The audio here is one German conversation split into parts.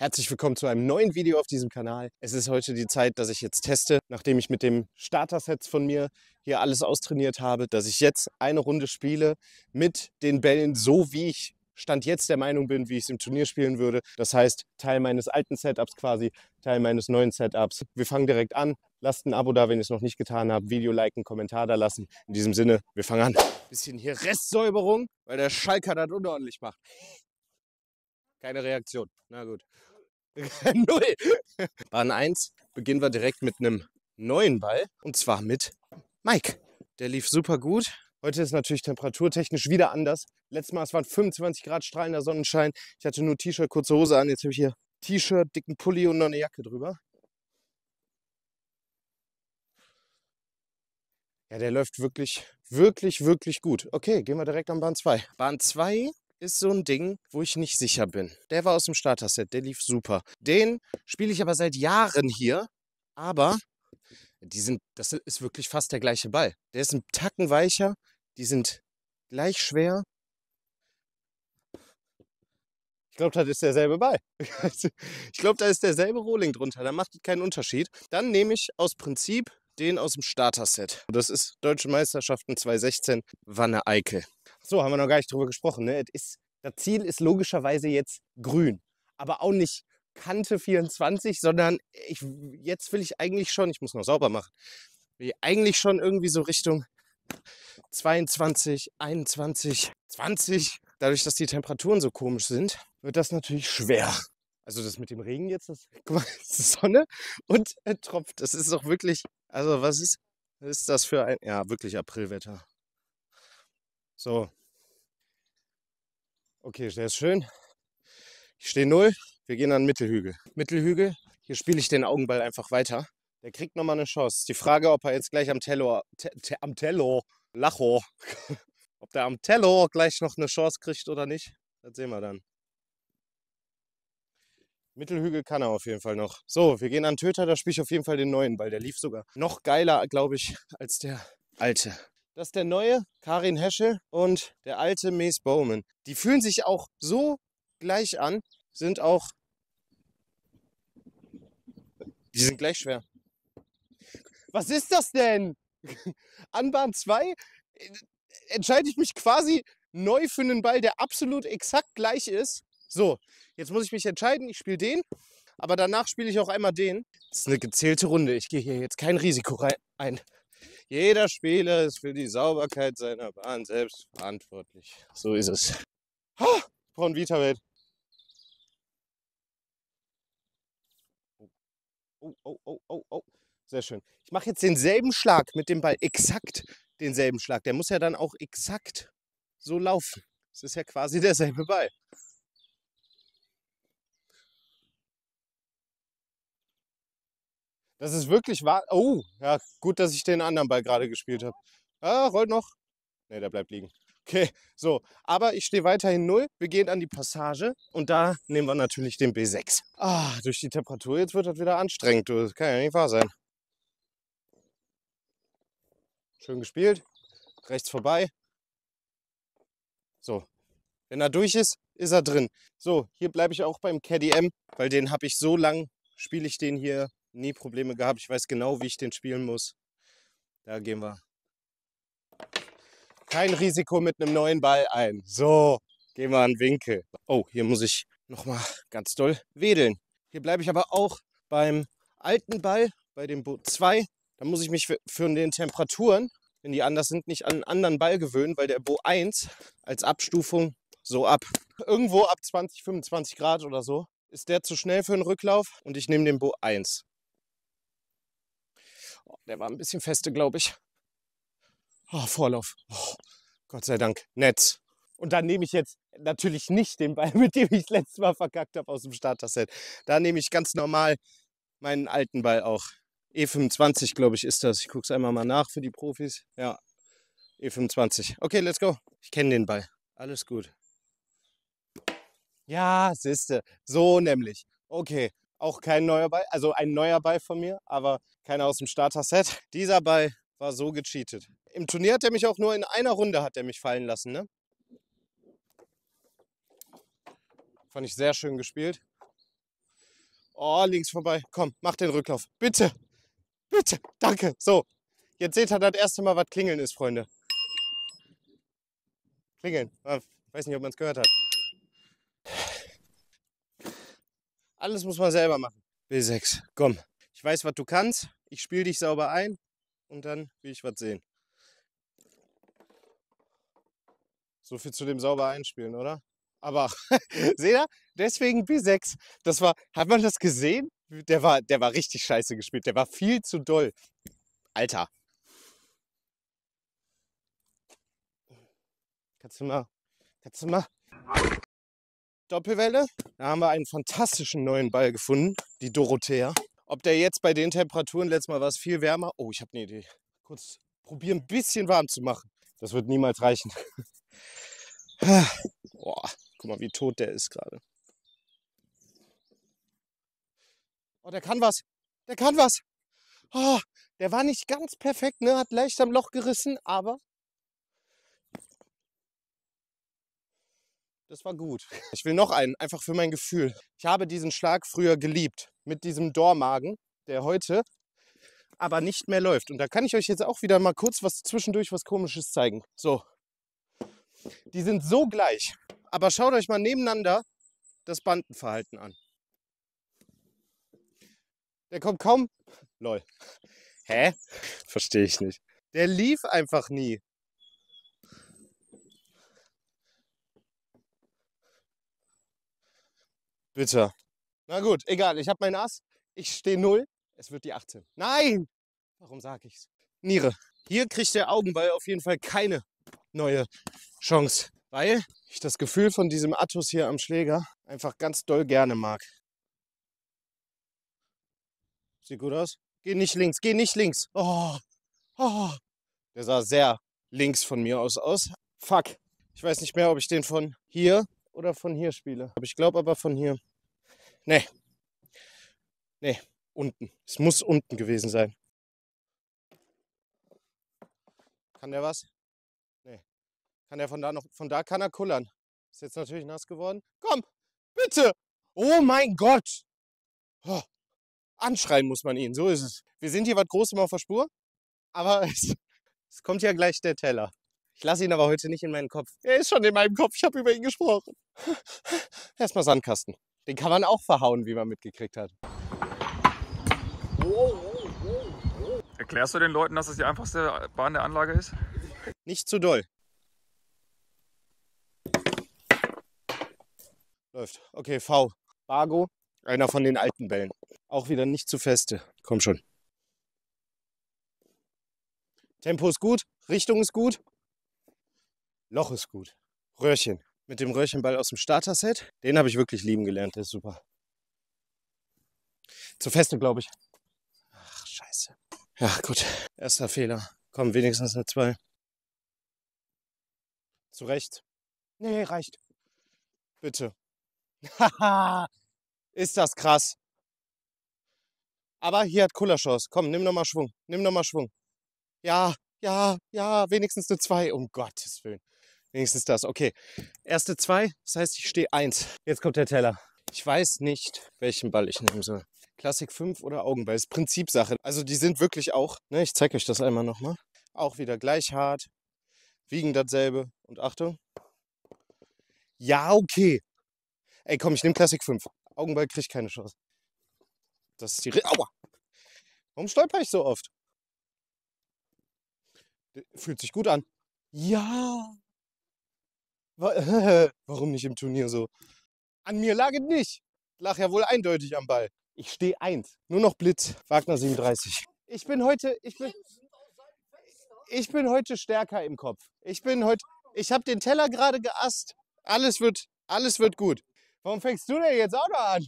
Herzlich willkommen zu einem neuen Video auf diesem Kanal. Es ist heute die Zeit, dass ich jetzt teste, nachdem ich mit dem Starter-Set von mir hier alles austrainiert habe, dass ich jetzt eine Runde spiele mit den Bällen, so wie ich Stand jetzt der Meinung bin, wie ich es im Turnier spielen würde. Das heißt, Teil meines alten Setups quasi, Teil meines neuen Setups. Wir fangen direkt an. Lasst ein Abo da, wenn ihr es noch nicht getan habt. Video liken, Kommentar da lassen. In diesem Sinne, wir fangen an. Bisschen hier Restsäuberung, weil der Schalker das unordentlich macht. Keine Reaktion. Na gut. Null. Bahn 1 beginnen wir direkt mit einem neuen Ball und zwar mit Mike. Der lief super gut. Heute ist natürlich temperaturtechnisch wieder anders. Letztes Mal es waren 25 Grad strahlender Sonnenschein. Ich hatte nur T-Shirt, kurze Hose an. Jetzt habe ich hier T-Shirt, dicken Pulli und noch eine Jacke drüber. Ja, der läuft wirklich, wirklich, wirklich gut. Okay, gehen wir direkt an Bahn 2. Bahn 2 ist so ein Ding, wo ich nicht sicher bin. Der war aus dem Starter-Set, der lief super. Den spiele ich aber seit Jahren hier, aber die sind, das ist wirklich fast der gleiche Ball. Der ist ein Tacken weicher, die sind gleich schwer. Ich glaube, das ist derselbe Ball. ich glaube, da ist derselbe Rohling drunter. Da macht es keinen Unterschied. Dann nehme ich aus Prinzip den aus dem Starter-Set. Das ist Deutsche Meisterschaften 2016, Wanne Eickel. So, haben wir noch gar nicht drüber gesprochen. Ne? Ist, das Ziel ist logischerweise jetzt grün, aber auch nicht Kante 24, sondern ich, jetzt will ich eigentlich schon, ich muss noch sauber machen, will ich eigentlich schon irgendwie so Richtung 22, 21, 20. Dadurch, dass die Temperaturen so komisch sind, wird das natürlich schwer. Also das mit dem Regen jetzt, das, guck mal, ist Sonne und äh, tropft. Das ist doch wirklich, also was ist, was ist das für ein, ja, wirklich Aprilwetter. So. Okay, der ist schön. Ich stehe null. Wir gehen an den Mittelhügel. Mittelhügel, hier spiele ich den Augenball einfach weiter. Der kriegt nochmal eine Chance. Die Frage, ob er jetzt gleich am Tello, te, te, am Tello, Lacho, ob der am Tello gleich noch eine Chance kriegt oder nicht, das sehen wir dann. Mittelhügel kann er auf jeden Fall noch. So, wir gehen an Töter, da spiele ich auf jeden Fall den neuen Ball. Der lief sogar noch geiler, glaube ich, als der alte. Das ist der neue, Karin Hesche und der alte Mace Bowman. Die fühlen sich auch so gleich an, sind auch. Die sind gleich schwer. Was ist das denn? Anbahn 2 entscheide ich mich quasi neu für einen Ball, der absolut exakt gleich ist. So, jetzt muss ich mich entscheiden, ich spiele den, aber danach spiele ich auch einmal den. Das ist eine gezählte Runde. Ich gehe hier jetzt kein Risiko rein. Jeder Spieler ist für die Sauberkeit seiner Bahn selbst verantwortlich. So ist es. Ha! Von Vitawelt. Oh, oh, oh, oh, oh. Sehr schön. Ich mache jetzt denselben Schlag mit dem Ball, exakt denselben Schlag. Der muss ja dann auch exakt so laufen. Es ist ja quasi derselbe Ball. Das ist wirklich wahr. Oh, ja, gut, dass ich den anderen Ball gerade gespielt habe. Ah, rollt noch. Ne, der bleibt liegen. Okay, so. Aber ich stehe weiterhin null. Wir gehen an die Passage und da nehmen wir natürlich den B6. Ah, durch die Temperatur jetzt wird das wieder anstrengend. Das kann ja nicht wahr sein. Schön gespielt. Rechts vorbei. So. Wenn er durch ist, ist er drin. So, hier bleibe ich auch beim Caddy M, weil den habe ich so lang, spiele ich den hier nie Probleme gehabt. Ich weiß genau, wie ich den spielen muss. Da gehen wir. Kein Risiko mit einem neuen Ball ein. So, gehen wir an Winkel. Oh, hier muss ich nochmal ganz doll wedeln. Hier bleibe ich aber auch beim alten Ball, bei dem Boot 2. Da muss ich mich für den Temperaturen, wenn die anders sind, nicht an einen anderen Ball gewöhnen, weil der Bo 1 als Abstufung so ab irgendwo ab 20, 25 Grad oder so ist der zu schnell für einen Rücklauf und ich nehme den Bo 1. Der war ein bisschen feste, glaube ich. Oh, Vorlauf. Oh, Gott sei Dank. Netz. Und dann nehme ich jetzt natürlich nicht den Ball, mit dem ich das letzte Mal verkackt habe aus dem Starter-Set. Da nehme ich ganz normal meinen alten Ball auch. E25, glaube ich, ist das. Ich gucke es einmal mal nach für die Profis. Ja, E25. Okay, let's go. Ich kenne den Ball. Alles gut. Ja, siehste. So nämlich. Okay, auch kein neuer Ball, also ein neuer Ball von mir, aber keiner aus dem Starter-Set. Dieser Ball war so gecheatet. Im Turnier hat er mich auch nur in einer Runde hat er mich fallen lassen, ne? Fand ich sehr schön gespielt. Oh, links vorbei. Komm, mach den Rücklauf. Bitte. Bitte. Danke. So. Jetzt seht ihr das erste Mal, was klingeln ist, Freunde. Klingeln. Ich ah, weiß nicht, ob man es gehört hat. Alles muss man selber machen. B6, komm. Ich weiß, was du kannst. Ich spiele dich sauber ein und dann will ich was sehen. So viel zu dem sauber einspielen, oder? Aber seht ihr? Deswegen B6. Das war, hat man das gesehen? Der war, der war richtig scheiße gespielt. Der war viel zu doll. Alter. Kannst du mal, kannst du mal. Doppelwelle. Da haben wir einen fantastischen neuen Ball gefunden, die Dorothea. Ob der jetzt bei den Temperaturen, letztes Mal war es viel wärmer. Oh, ich habe eine Idee. Kurz probieren, ein bisschen warm zu machen. Das wird niemals reichen. Boah, guck mal, wie tot der ist gerade. Oh, der kann was. Der kann was. Oh, der war nicht ganz perfekt, ne? Hat leicht am Loch gerissen, aber Das war gut. Ich will noch einen, einfach für mein Gefühl. Ich habe diesen Schlag früher geliebt mit diesem Dormagen, der heute aber nicht mehr läuft. Und da kann ich euch jetzt auch wieder mal kurz was zwischendurch was komisches zeigen. So. Die sind so gleich. Aber schaut euch mal nebeneinander das Bandenverhalten an. Der kommt kaum. Lol. Hä? Verstehe ich nicht. Der lief einfach nie. Bitter. Na gut, egal. Ich habe meinen Ass. Ich stehe null. Es wird die 18. Nein! Warum sage ich's? Niere. Hier kriegt der Augenball auf jeden Fall keine neue Chance, weil ich das Gefühl von diesem Attus hier am Schläger einfach ganz doll gerne mag. Sieht gut aus. Geh nicht links, geh nicht links. Oh, oh. Der sah sehr links von mir aus aus. Fuck. Ich weiß nicht mehr, ob ich den von hier oder von hier spiele. Aber Ich glaube aber von hier. Nee. Nee, unten. Es muss unten gewesen sein. Kann der was? Nee. Kann der von da noch. Von da kann er kullern. Ist jetzt natürlich nass geworden. Komm, bitte! Oh mein Gott! Oh. Anschreien muss man ihn, so ist es. Wir sind hier was Großes auf der Spur, aber es, es kommt ja gleich der Teller. Ich lasse ihn aber heute nicht in meinen Kopf. Er ist schon in meinem Kopf, ich habe über ihn gesprochen. Erstmal Sandkasten. Den kann man auch verhauen, wie man mitgekriegt hat. Erklärst du den Leuten, dass es die einfachste Bahn der Anlage ist? Nicht zu doll. Läuft. Okay, V. Bargo, einer von den alten Bällen. Auch wieder nicht zu feste. Komm schon. Tempo ist gut, Richtung ist gut, Loch ist gut, Röhrchen mit dem Röhrchenball aus dem Starter-Set. Den habe ich wirklich lieben gelernt, der ist super. Zu feste, glaube ich. Ach, scheiße. Ja, gut. Erster Fehler. Komm, wenigstens eine 2. Zu Recht. Nee, reicht. Bitte. Haha, ist das krass. Aber hier hat Kullerschoss. Komm, nimm nochmal Schwung. Nimm nochmal Schwung. Ja, ja, ja, wenigstens eine 2. Um Gottes Willen. Wenigstens das. Okay. Erste zwei, das heißt, ich stehe eins. Jetzt kommt der Teller. Ich weiß nicht, welchen Ball ich nehmen soll. Klassik 5 oder Augenball. Das ist Prinzipsache. Also die sind wirklich auch, ne, ich zeige euch das einmal nochmal, auch wieder gleich hart, wiegen dasselbe. Und Achtung. Ja, okay. Ey, komm, ich nehme Klassik 5. Augenball kriege ich keine Chance. Das ist die... Re Aua! Warum stolper ich so oft? Fühlt sich gut an. Ja! Warum nicht im Turnier so? An mir lag es nicht. Lach ja wohl eindeutig am Ball. Ich stehe eins. Nur noch Blitz. Wagner 37. Ich bin heute, ich bin, ich bin heute stärker im Kopf. Ich bin heute, ich habe den Teller gerade geasst. Alles wird, alles wird gut. Warum fängst du denn jetzt auch noch an?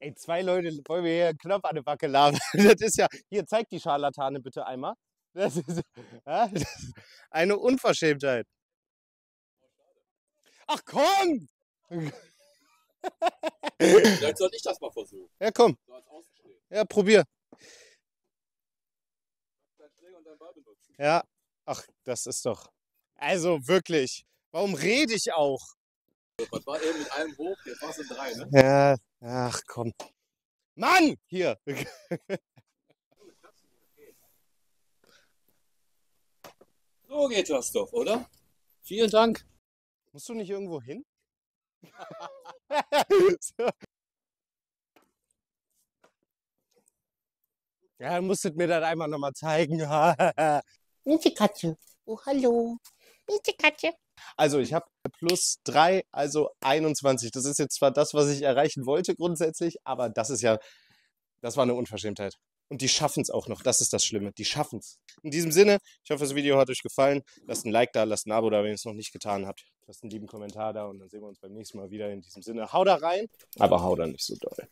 Ey, zwei Leute wollen wir hier einen Knopf an die Backe labern. Das ist ja, hier zeig die Scharlatane bitte einmal. Das ist, ja, das ist eine Unverschämtheit. Ach komm! Vielleicht soll ich das mal versuchen. Ja, komm. Ja, probier. Ja, ach, das ist doch. Also wirklich. Warum rede ich auch? Das war eben mit einem hoch, jetzt war es in drei, ne? Ja, ach komm. Mann! Hier! so geht das doch, oder? Vielen Dank. Musst du nicht irgendwo hin? Ja, dann musstet mir das einmal nochmal zeigen. Miete Katze. Oh, hallo. Miete Katze. Also, ich habe plus 3, also 21. Das ist jetzt zwar das, was ich erreichen wollte grundsätzlich, aber das ist ja, das war eine Unverschämtheit. Und die schaffen es auch noch. Das ist das Schlimme. Die schaffen es. In diesem Sinne, ich hoffe, das Video hat euch gefallen. Lasst ein Like da, lasst ein Abo da, wenn ihr es noch nicht getan habt. Lasst einen lieben Kommentar da und dann sehen wir uns beim nächsten Mal wieder. In diesem Sinne, hau da rein, aber hau da nicht so doll.